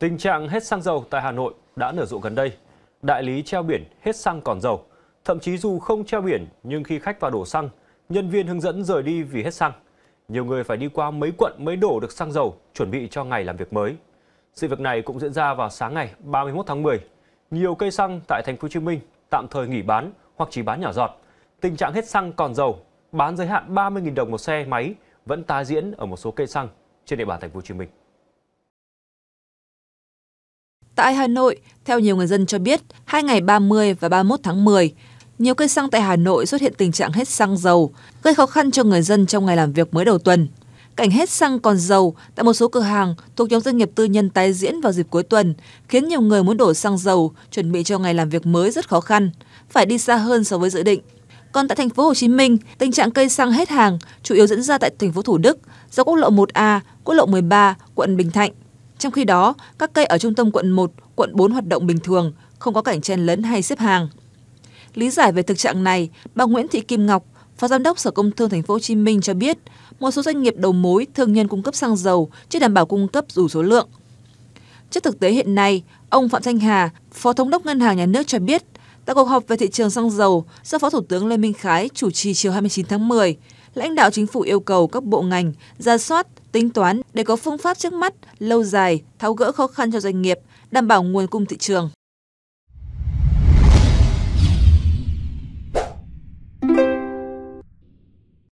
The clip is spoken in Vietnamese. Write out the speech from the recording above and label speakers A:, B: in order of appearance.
A: Tình trạng hết xăng dầu tại Hà Nội đã nở rộ gần đây. Đại lý treo biển hết xăng còn dầu. Thậm chí dù không treo biển nhưng khi khách vào đổ xăng, nhân viên hướng dẫn rời đi vì hết xăng. Nhiều người phải đi qua mấy quận mới đổ được xăng dầu chuẩn bị cho ngày làm việc mới. Sự việc này cũng diễn ra vào sáng ngày 31 tháng 10. Nhiều cây xăng tại thành phố Hồ Chí Minh tạm thời nghỉ bán hoặc chỉ bán nhỏ giọt. Tình trạng hết xăng còn dầu, bán giới hạn 30.000 đồng một xe máy vẫn tái diễn ở một số cây xăng trên địa bàn thành phố Hồ Chí Minh.
B: Tại Hà Nội, theo nhiều người dân cho biết, hai ngày 30 và 31 tháng 10, nhiều cây xăng tại Hà Nội xuất hiện tình trạng hết xăng dầu, gây khó khăn cho người dân trong ngày làm việc mới đầu tuần. Cảnh hết xăng còn dầu tại một số cửa hàng thuộc nhóm doanh nghiệp tư nhân tái diễn vào dịp cuối tuần, khiến nhiều người muốn đổ xăng dầu chuẩn bị cho ngày làm việc mới rất khó khăn, phải đi xa hơn so với dự định. Còn tại thành phố Hồ Chí Minh, tình trạng cây xăng hết hàng chủ yếu diễn ra tại thành phố Thủ Đức, do quốc lộ 1A, quốc lộ 13, quận Bình Thạnh. Trong khi đó, các cây ở trung tâm quận 1, quận 4 hoạt động bình thường, không có cảnh chen lấn hay xếp hàng. Lý giải về thực trạng này, bà Nguyễn Thị Kim Ngọc, Phó Giám đốc Sở Công Thương Thành phố Hồ Chí Minh cho biết, một số doanh nghiệp đầu mối thương nhân cung cấp xăng dầu chưa đảm bảo cung cấp đủ số lượng. Trước thực tế hiện nay, ông Phạm Thanh Hà, Phó Thống đốc Ngân hàng Nhà nước cho biết, tại cuộc họp về thị trường xăng dầu do Phó Thủ tướng Lê Minh Khái chủ trì chiều 29 tháng 10, lãnh đạo chính phủ yêu cầu các bộ ngành ra soát, tính toán để có phương pháp trước mắt, lâu dài, tháo gỡ khó khăn cho doanh nghiệp, đảm bảo nguồn cung thị trường.